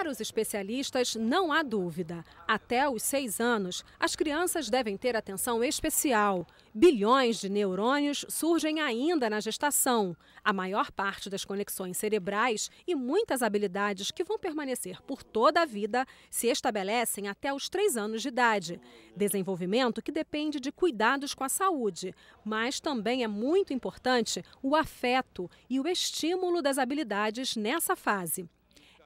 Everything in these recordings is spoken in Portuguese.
Para os especialistas, não há dúvida. Até os seis anos, as crianças devem ter atenção especial. Bilhões de neurônios surgem ainda na gestação. A maior parte das conexões cerebrais e muitas habilidades que vão permanecer por toda a vida se estabelecem até os três anos de idade. Desenvolvimento que depende de cuidados com a saúde, mas também é muito importante o afeto e o estímulo das habilidades nessa fase.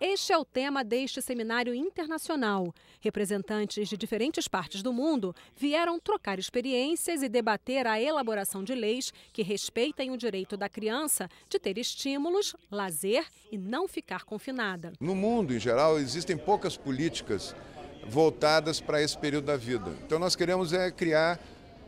Este é o tema deste seminário internacional. Representantes de diferentes partes do mundo vieram trocar experiências e debater a elaboração de leis que respeitem o direito da criança de ter estímulos, lazer e não ficar confinada. No mundo em geral, existem poucas políticas voltadas para esse período da vida. Então, nós queremos é criar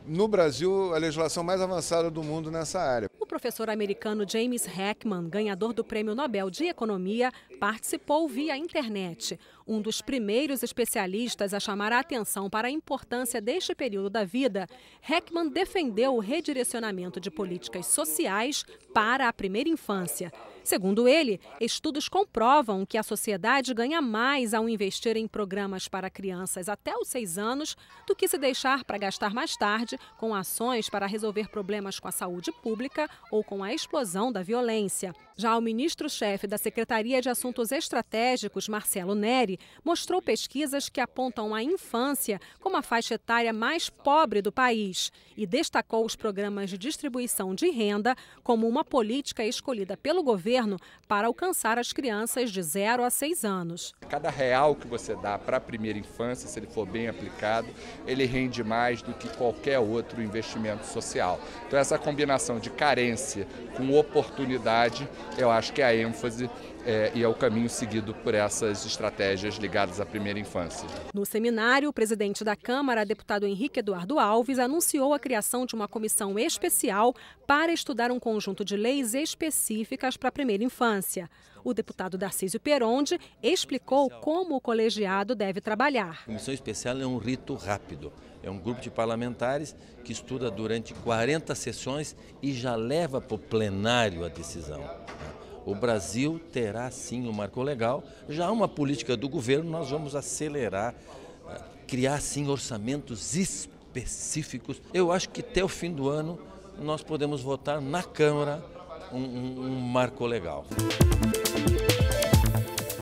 no Brasil, a legislação mais avançada do mundo nessa área. O professor americano James Heckman, ganhador do Prêmio Nobel de Economia, participou via internet. Um dos primeiros especialistas a chamar a atenção para a importância deste período da vida, Heckman defendeu o redirecionamento de políticas sociais para a primeira infância. Segundo ele, estudos comprovam que a sociedade ganha mais ao investir em programas para crianças até os seis anos do que se deixar para gastar mais tarde com ações para resolver problemas com a saúde pública ou com a explosão da violência. Já o ministro-chefe da Secretaria de Assuntos Estratégicos, Marcelo Neri, mostrou pesquisas que apontam a infância como a faixa etária mais pobre do país e destacou os programas de distribuição de renda como uma política escolhida pelo governo governo para alcançar as crianças de 0 a 6 anos. Cada real que você dá para a primeira infância, se ele for bem aplicado, ele rende mais do que qualquer outro investimento social. Então, essa combinação de carência com oportunidade, eu acho que é a ênfase é, e é o caminho seguido por essas estratégias ligadas à primeira infância. No seminário, o presidente da Câmara, deputado Henrique Eduardo Alves, anunciou a criação de uma comissão especial para estudar um conjunto de leis específicas para a primeira infância. O deputado Darcísio Peronde explicou como o colegiado deve trabalhar. A comissão especial é um rito rápido. É um grupo de parlamentares que estuda durante 40 sessões e já leva para o plenário a decisão. O Brasil terá sim um marco legal. Já uma política do governo, nós vamos acelerar, eh, criar sim orçamentos específicos. Eu acho que até o fim do ano nós podemos votar na Câmara um, um, um marco legal.